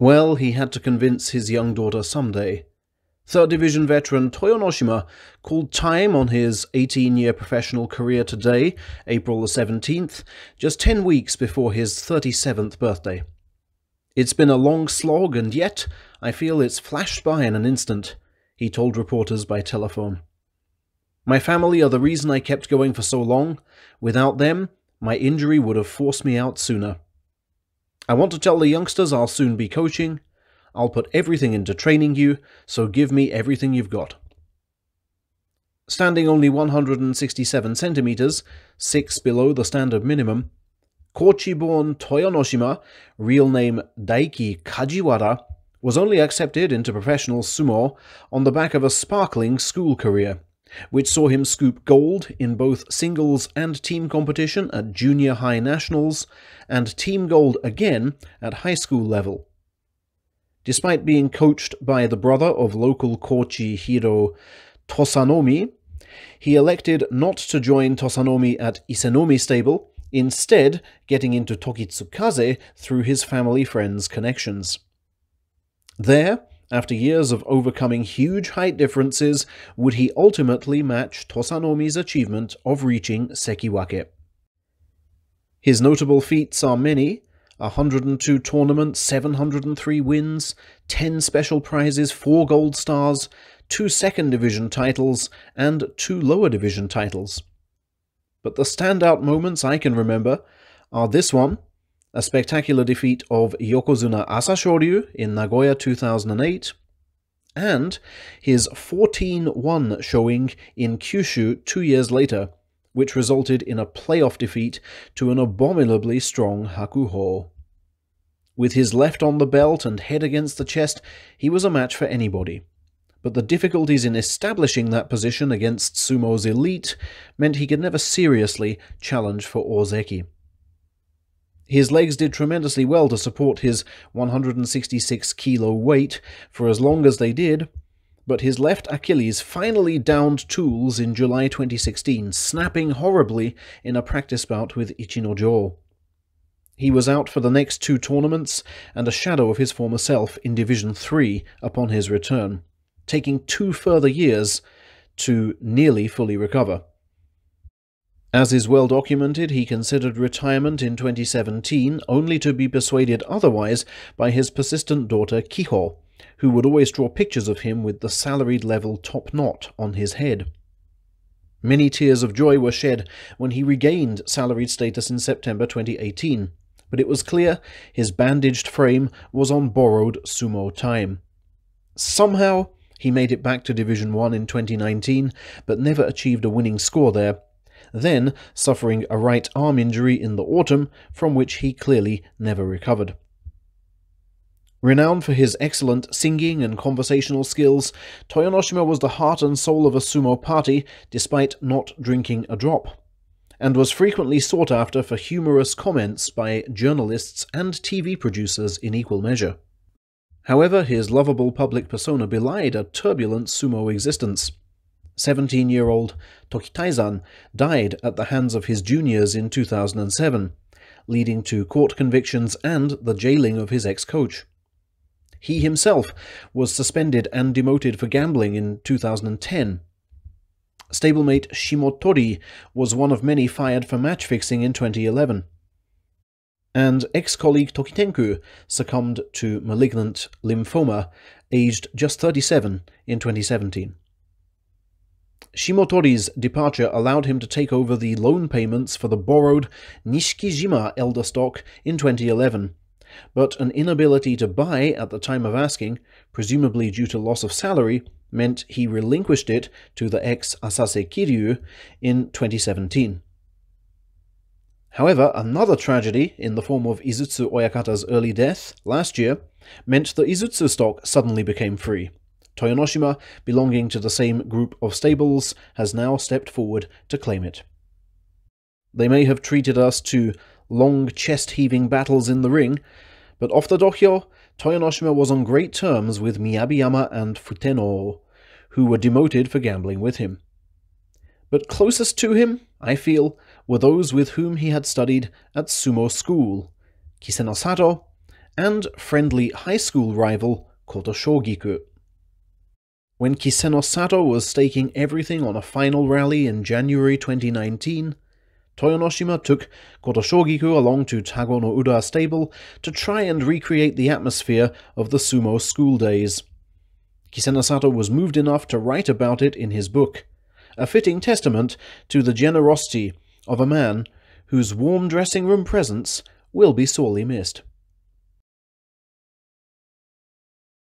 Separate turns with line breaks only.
Well, he had to convince his young daughter someday. Third Division veteran Toyonoshima called time on his 18 year professional career today, April the 17th, just 10 weeks before his 37th birthday. It's been a long slog, and yet I feel it's flashed by in an instant, he told reporters by telephone. My family are the reason I kept going for so long. Without them, my injury would have forced me out sooner. I want to tell the youngsters I'll soon be coaching. I'll put everything into training you, so give me everything you've got. Standing only 167 centimetres, 6 below the standard minimum, Kochi-born Toyonoshima, real name Daiki Kajiwara, was only accepted into professional sumo on the back of a sparkling school career which saw him scoop gold in both singles and team competition at junior high nationals, and team gold again at high school level. Despite being coached by the brother of local Kochi hero Tosanomi, he elected not to join Tosanomi at Isenomi stable, instead getting into Tokitsukaze through his family friends' connections. There, after years of overcoming huge height differences, would he ultimately match Tosanomi's achievement of reaching Sekiwake? His notable feats are many, 102 tournaments, 703 wins, 10 special prizes, 4 gold stars, 2 second division titles, and 2 lower division titles. But the standout moments I can remember are this one, a spectacular defeat of Yokozuna Asashoryu in Nagoya 2008, and his 14 1 showing in Kyushu two years later, which resulted in a playoff defeat to an abominably strong Hakuho. With his left on the belt and head against the chest, he was a match for anybody. But the difficulties in establishing that position against Sumo's elite meant he could never seriously challenge for Ozeki. His legs did tremendously well to support his 166 kilo weight for as long as they did, but his left Achilles finally downed tools in July 2016, snapping horribly in a practice bout with Ichinojo. He was out for the next two tournaments and a shadow of his former self in Division 3 upon his return, taking two further years to nearly fully recover. As is well documented, he considered retirement in 2017 only to be persuaded otherwise by his persistent daughter Kiho, who would always draw pictures of him with the salaried level top knot on his head. Many tears of joy were shed when he regained salaried status in September 2018, but it was clear his bandaged frame was on borrowed sumo time. Somehow, he made it back to Division 1 in 2019, but never achieved a winning score there, then suffering a right arm injury in the autumn from which he clearly never recovered. Renowned for his excellent singing and conversational skills, Toyonoshima was the heart and soul of a sumo party despite not drinking a drop, and was frequently sought after for humorous comments by journalists and TV producers in equal measure. However, his lovable public persona belied a turbulent sumo existence. 17 year old Tokitaizan died at the hands of his juniors in 2007, leading to court convictions and the jailing of his ex coach. He himself was suspended and demoted for gambling in 2010. Stablemate Shimotori was one of many fired for match fixing in 2011. And ex colleague Tokitenku succumbed to malignant lymphoma, aged just 37, in 2017. Shimotori's departure allowed him to take over the loan payments for the borrowed Nishikijima elder stock in 2011, but an inability to buy at the time of asking, presumably due to loss of salary, meant he relinquished it to the ex-Asase Kiryu in 2017. However, another tragedy, in the form of Izutsu Oyakata's early death last year, meant the Izutsu stock suddenly became free. Toyonoshima, belonging to the same group of stables, has now stepped forward to claim it. They may have treated us to long chest-heaving battles in the ring, but off the dohyo, Toyonoshima was on great terms with Miyabiyama and Futeno, who were demoted for gambling with him. But closest to him, I feel, were those with whom he had studied at sumo school, Kisenosato, and friendly high school rival Kotoshogiku. When Kiseno Sato was staking everything on a final rally in January 2019, Toyonoshima took Kotoshogiku along to Tago Uda stable to try and recreate the atmosphere of the sumo school days. Kiseno Sato was moved enough to write about it in his book, a fitting testament to the generosity of a man whose warm dressing room presence will be sorely missed.